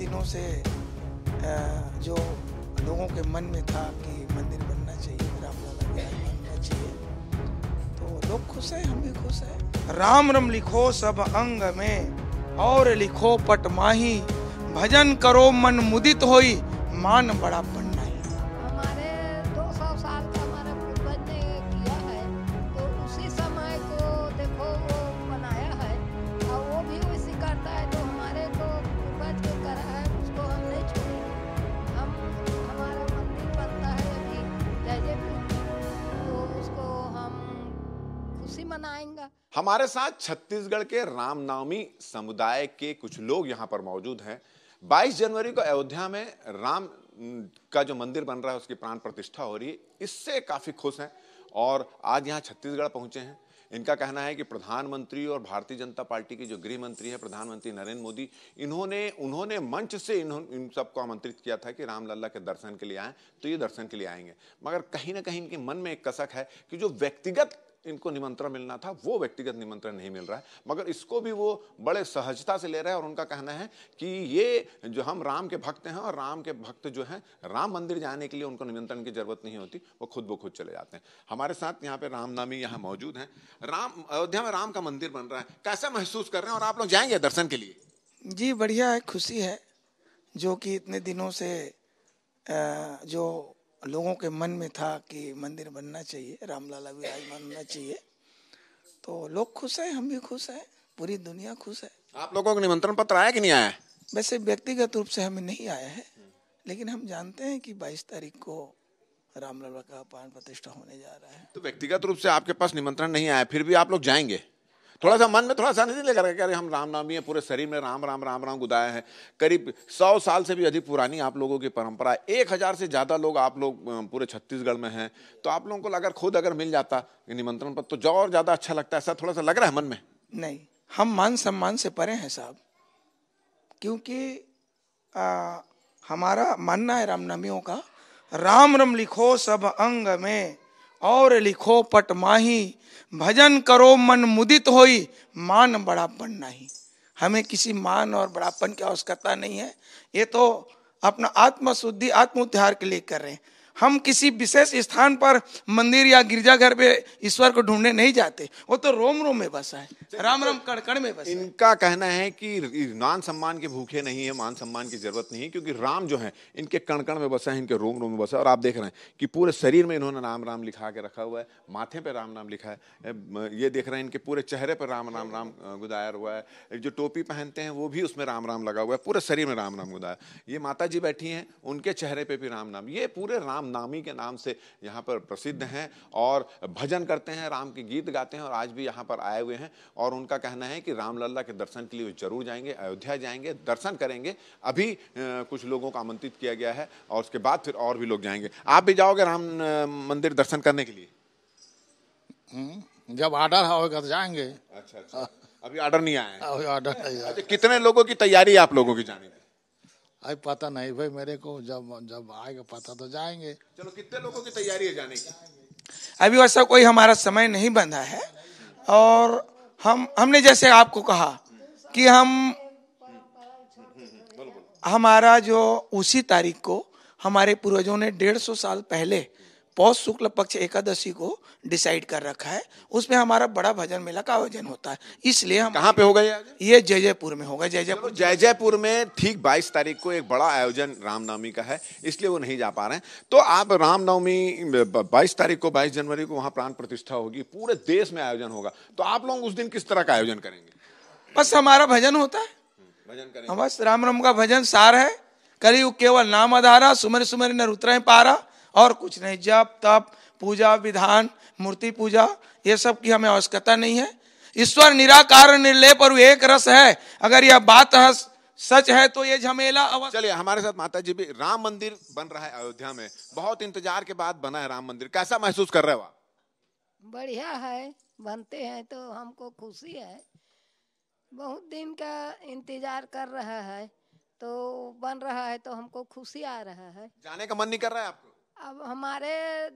दिनों से जो लोगों के मन में था कि मंदिर बनना चाहिए राम लला के बनना चाहिए तो लोग खुश हैं हम भी खुश हैं राम रम लिखो सब अंग में और लिखो पट माही भजन करो मन मुदित होई मान बड़ा बन मनाएंगे हमारे साथ छत्तीसगढ़ के रामनवमी समुदाय के कुछ लोग यहाँ पर मौजूद हैं 22 जनवरी को अयोध्या में राम का जो मंदिर बन रहा है उसकी प्राण प्रतिष्ठा हो रही है इससे काफ़ी खुश हैं और आज यहाँ छत्तीसगढ़ पहुंचे हैं इनका कहना है कि प्रधानमंत्री और भारतीय जनता पार्टी के जो गृह मंत्री हैं प्रधानमंत्री नरेंद्र मोदी इन्होंने उन्होंने मंच से इन्होंने इन सबको आमंत्रित किया था कि रामलला के दर्शन के लिए आएँ तो ये दर्शन के लिए आएंगे मगर कहीं ना कहीं इनके मन में एक कसक है कि जो व्यक्तिगत इनको निमंत्रण मिलना था वो व्यक्तिगत निमंत्रण नहीं मिल रहा है मगर इसको भी वो बड़े सहजता से ले रहे हैं और उनका कहना है कि ये जो हम राम के भक्त हैं और राम के भक्त जो हैं राम मंदिर जाने के लिए उनको निमंत्रण की जरूरत नहीं होती वो खुद ब खुद चले जाते हैं हमारे साथ यहाँ पे रामनामी यहाँ मौजूद हैं राम अयोध्या में राम का मंदिर बन रहा है कैसा महसूस कर रहे हैं और आप लोग जाएंगे दर्शन के लिए जी बढ़िया है खुशी है जो कि इतने दिनों से जो लोगों के मन में था कि मंदिर बनना चाहिए रामलाला विराजमान होना चाहिए तो लोग खुश हैं हम भी खुश हैं पूरी दुनिया खुश है आप लोगों को निमंत्रण पत्र आया कि नहीं आया वैसे व्यक्तिगत रूप से हमें नहीं आया है लेकिन हम जानते हैं कि 22 तारीख को रामलाला का प्राण प्रतिष्ठा होने जा रहा है तो व्यक्तिगत रूप से आपके पास निमंत्रण नहीं आया फिर भी आप लोग जाएंगे थोड़ा सा मन में थोड़ा सा नहीं लेकर कह रहे हम राम नामी है पूरे शरीर में राम राम राम राम गुदाए हैं करीब सौ साल से भी अधिक पुरानी आप लोगों की परंपरा है एक हज़ार से ज़्यादा लोग आप लोग पूरे छत्तीसगढ़ में हैं तो आप लोगों को अगर खुद अगर मिल जाता निमंत्रण पर तो जो और ज़्यादा अच्छा लगता है ऐसा थोड़ा सा लग रहा है मन में नहीं हम मान सम्मान से परे हैं साहब क्योंकि हमारा मानना है रामनवमियों का राम रम लिखो सब अंग में और लिखो पट माही भजन करो मन मुदित होई मान बड़ापन नहीं हमें किसी मान और बड़ापन की आवश्यकता नहीं है ये तो अपना आत्मशुद्धि आत्म उद्धार के लिए कर रहे हैं हम किसी विशेष स्थान पर मंदिर या गिरजाघर पे ईश्वर को ढूंढने नहीं जाते वो तो रोम रोम में बसा है राम राम कड़कड़ में बसा इनका कहना है कि मान सम्मान के भूखे नहीं है मान सम्मान की जरूरत नहीं है क्योंकि राम जो है इनके कणकण में बसा है इनके रोम रोम में बसा है और आप देख रहे हैं कि पूरे शरीर में इन्होंने राम राम लिखा के रखा हुआ है माथे पे राम नाम लिखा है ये देख रहे हैं इनके पूरे चेहरे पर राम राम राम गुदायर हुआ है जो टोपी पहनते हैं वो भी उसमें राम राम लगा हुआ है पूरे शरीर में राम राम गुदायर ये माता जी बैठी हैं उनके चेहरे पे भी राम नाम ये पूरे राम रामनामी के नाम से यहाँ पर प्रसिद्ध हैं और भजन करते हैं राम के गीत गाते हैं और आज भी यहाँ पर आए हुए हैं और उनका कहना है कि रामलला के दर्शन के लिए जरूर जाएंगे अयोध्या जाएंगे दर्शन करेंगे अभी कुछ लोगों को आमंत्रित किया गया है और उसके बाद फिर और भी लोग जाएंगे आप भी जाओगे राम मंदिर दर्शन करने के लिए हम्म, जब ऑर्डर होगा तो जाएंगे अच्छा अच्छा अभी ऑर्डर नहीं आया है अभी ऑर्डर नहीं आया अच्छा, कितने लोगों की तैयारी है आप लोगों की जाने की अब पता नहीं भाई मेरे को जब जब आएगा पता तो जाएंगे चलो कितने लोगों की तैयारी है जाने की अभी वैसा कोई हमारा समय नहीं बंधा है और हम हमने जैसे आपको कहा कि हम हमारा जो उसी तारीख को हमारे पूर्वजों ने डेढ़ सौ साल पहले पौष शुक्ल पक्ष एकादशी को डिसाइड कर रखा है उसमें हमारा बड़ा भजन मेला का आयोजन होता है इसलिए हम कहाँ पे होगा ये ये जय जयपुर में होगा जय जयपुर जय जयपुर में ठीक 22 तारीख को एक बड़ा आयोजन रामनवमी का है इसलिए वो नहीं जा पा रहे हैं तो आप रामनवमी बाईस तारीख को बाईस जनवरी को वहाँ प्राण प्रतिष्ठा होगी पूरे देश में आयोजन होगा तो आप लोग उस दिन किस तरह का आयोजन करेंगे बस हमारा भजन होता है हम्म, भजन करें हाँ, बस राम राम का भजन सार है करी केवल नाम आधारा सुमर सुमर न रुतरे पारा और कुछ नहीं जप तप पूजा विधान मूर्ति पूजा ये सब की हमें आवश्यकता नहीं है ईश्वर निराकार निर्लेप और एक रस है अगर यह बात है सच है तो ये झमेला चलिए हमारे साथ माता जी भी राम मंदिर बन रहा है अयोध्या में बहुत इंतजार के बाद बना है राम मंदिर कैसा महसूस कर रहे हो बढ़िया है बनते हैं तो हमको खुशी है बहुत दिन का इंतजार कर रहा है तो बन रहा है तो हमको खुशी आ रहा है जाने का मन नहीं कर रहा है आपको अब हमारे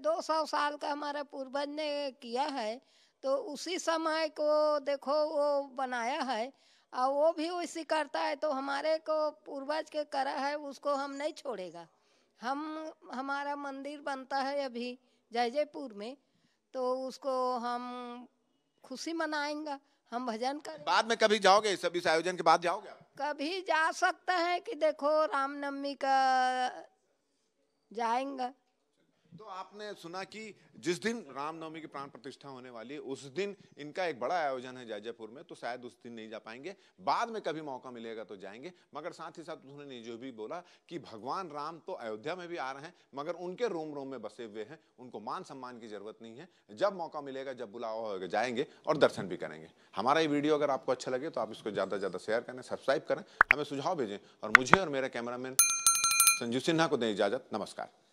200 साल का हमारा पूर्वज ने किया है तो उसी समय को देखो वो बनाया है और वो भी वैसी करता है तो हमारे को पूर्वज के करा है उसको हम नहीं छोड़ेगा हम हमारा मंदिर बनता है अभी जय जयपुर में तो उसको हम खुशी मनाएंगा हम भजन कर बाद में कभी जाओगे सभी इस आयोजन के बाद जाओगे कभी जा सकते हैं कि देखो रामनवमी का जाएंगा तो आपने सुना कि जिस दिन रामनवमी की प्राण प्रतिष्ठा होने वाली है उस दिन इनका एक बड़ा आयोजन है जयजयपुर में तो शायद उस दिन नहीं जा पाएंगे बाद में कभी मौका मिलेगा तो जाएंगे मगर साथ ही साथ उन्होंने जो भी बोला कि भगवान राम तो अयोध्या में भी आ रहे हैं मगर उनके रोम रोम में बसे हुए हैं उनको मान सम्मान की जरूरत नहीं है जब मौका मिलेगा जब बुलावा होगा जाएंगे और दर्शन भी करेंगे हमारा ये वीडियो अगर आपको अच्छा लगे तो आप इसको ज़्यादा से ज़्यादा शेयर करें सब्सक्राइब करें हमें सुझाव भेजें और मुझे और मेरे कैमरामैन संजीव सिन्हा को दें इजाज़त नमस्कार